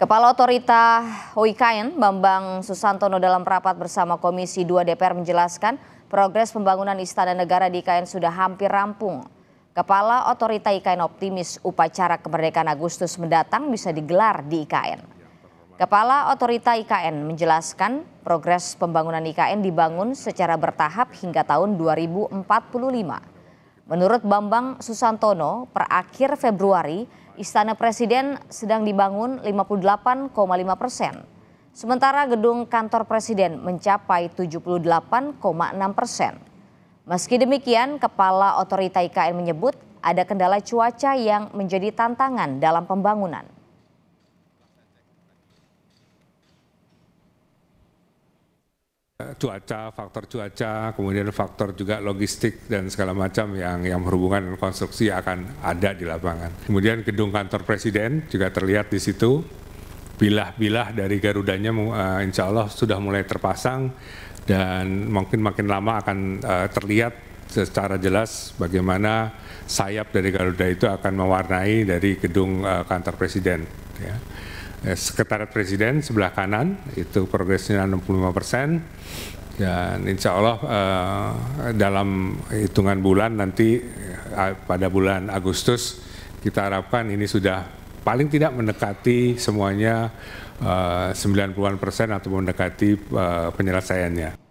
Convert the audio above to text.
Kepala Otorita Hoikaen Bambang Susantono dalam rapat bersama Komisi 2 DPR menjelaskan progres pembangunan Istana Negara di IKN sudah hampir rampung. Kepala Otorita IKN optimis upacara kemerdekaan Agustus mendatang bisa digelar di IKN. Kepala Otorita IKN menjelaskan progres pembangunan IKN dibangun secara bertahap hingga tahun 2045. Menurut Bambang Susantono, per akhir Februari, Istana Presiden sedang dibangun 58,5 persen. Sementara gedung kantor presiden mencapai 78,6 persen. Meski demikian, Kepala Otorita IKN menyebut ada kendala cuaca yang menjadi tantangan dalam pembangunan. cuaca, faktor cuaca, kemudian faktor juga logistik dan segala macam yang yang berhubungan dengan konstruksi akan ada di lapangan. Kemudian gedung kantor presiden juga terlihat di situ. Bilah-bilah dari Garudanya uh, insya Allah sudah mulai terpasang dan mungkin makin lama akan uh, terlihat secara jelas bagaimana sayap dari Garuda itu akan mewarnai dari gedung uh, kantor presiden. Ya. Eh, Sekretariat Presiden sebelah kanan itu progresnya 65 persen dan insya Allah eh, dalam hitungan bulan nanti eh, pada bulan Agustus kita harapkan ini sudah paling tidak mendekati semuanya sembilan 90-an persen atau mendekati penyelesaiannya.